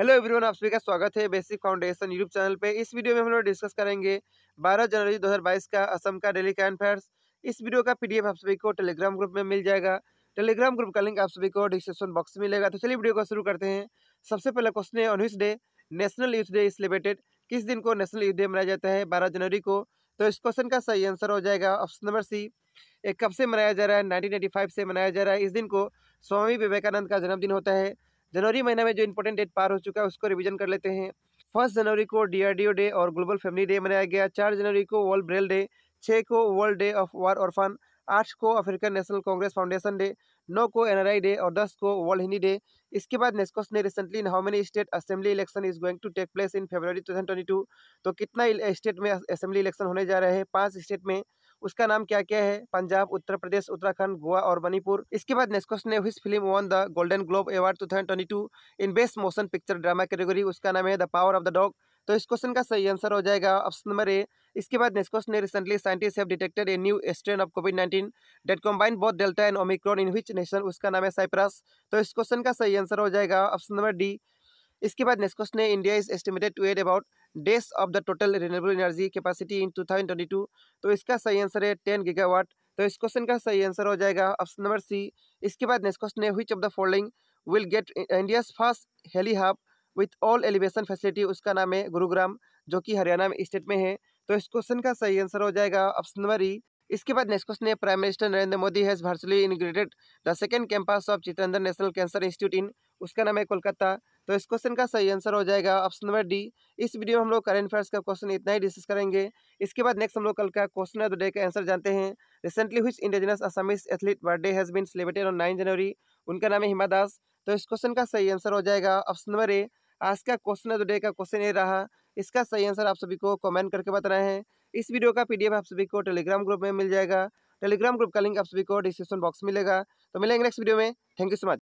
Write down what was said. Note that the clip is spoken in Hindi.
हेलो एवरीवन आप सभी का स्वागत है बेसिक फाउंडेशन यूट्यूब चैनल पे इस वीडियो में हम लोग डिस्कस करेंगे 12 जनवरी 2022 का असम का डेली करंट अफेयर्स इस वीडियो का पीडीएफ आप सभी को टेलीग्राम ग्रुप में मिल जाएगा टेलीग्राम ग्रुप का लिंक आप सभी को डिस्क्रिप्शन बॉक्स में मिलेगा तो चलिए वीडियो को शुरू करते हैं सबसे पहला क्वेश्चन है on which day national youth day इस रिलेटेड किस दिन को नेशनल यूथ डे मनाया जाता है बारह जनवरी को तो इस क्वेश्चन का सही आंसर हो जाएगा ऑप्शन नंबर सी एक कब से मनाया जा रहा है नाइनटीन से मनाया जा रहा है इस दिन को स्वामी विवेकानंद का जन्मदिन होता है जनवरी महीने में जो इंपॉर्टेंट डेट पार हो चुका है उसको रिविजन कर लेते हैं फर्स्ट जनवरी को डी डे और ग्लोबल फैमिली डे मनाया गया चार जनवरी को वर्ल्ड ब्रेल डे छः को world day of war orphan आठ को African National Congress foundation day नौ को एनआरआई डे और दस को वर्ल्ड हिंदी डे इसके बाद नेस्कोस ने recently how many state assembly election is going to take place in February 2022 तो कितना स्टेट में असेंबली इलेक्शन होने जा रहे हैं पांच स्टेट में उसका नाम क्या क्या है पंजाब उत्तर प्रदेश उत्तराखंड गोवा और मणिपुर इसके बाद नेक्स्ट क्वेश्चन है हुई film won the Golden Globe award two thousand twenty two in best motion picture drama category उसका नाम है the power of the dog तो इस क्वेश्चन का सही आंसर हो जाएगा ऑप्शन नंबर ए इसके बाद next question recently scientist have detected a new strain of covid nineteen that combine both delta and omicron in which nation उसका नाम है साइप्रस तो इस क्वेश्चन का सही आंसर हो जाएगा ऑप्शन नंबर डी इसके बाद नेक्स्ट क्वेश्चन है India is estimated to add about days of the total renewable energy capacity in two thousand twenty two तो इसका सही आंसर है टेन गीगावाट तो इस क्वेश्चन का सही आंसर हो जाएगा ऑप्शन नंबर सी इसके बाद नेक्स्ट क्वेश्चन है which of the following will get India's first heli hub with all elevation facility उसका नाम है गुरुग्राम जो कि हरियाणा स्टेट में है तो इस क्वेश्चन का सही आंसर हो जाएगा ऑप्शन नंबर ई इसके बाद नेक्स्ट क्वेश्चन है prime minister Narendra Modi has virtually inaugurated the second campus of Chittaranjan national cancer institute in उसका नाम है कोलकाता तो इस क्वेश्चन का सही आंसर हो जाएगा ऑप्शन नंबर डी इस वीडियो में हम लोग करंट अफेयर्स का क्वेश्चन इतना ही डिस्कस करेंगे इसके बाद नेक्स्ट हम लोग कल का क्वेश्चन ऑफ द डे का आंसर जानते हैं रिसेंटली हुई indigenous Assamese athlete birthday has been celebrated on nine January उनका नाम है हिमा दास तो इस क्वेश्चन का सही आंसर हो जाएगा ऑप्शन नंबर ए आज का क्वेश्चन ऑफ द डे का क्वेश्चन ये रहा इसका सही आंसर आप सभी को कॉमेंट करके बताना है इस वीडियो का पी आप सभी को टेलीग्राम ग्रुप में मिल जाएगा टेलीग्राम ग्रुप का लिंक आप सभी को डिस्क्रिप्शन बॉक्स मिलेगा तो मिलेंगे नेक्स्ट वीडियो में थैंक यू सो मच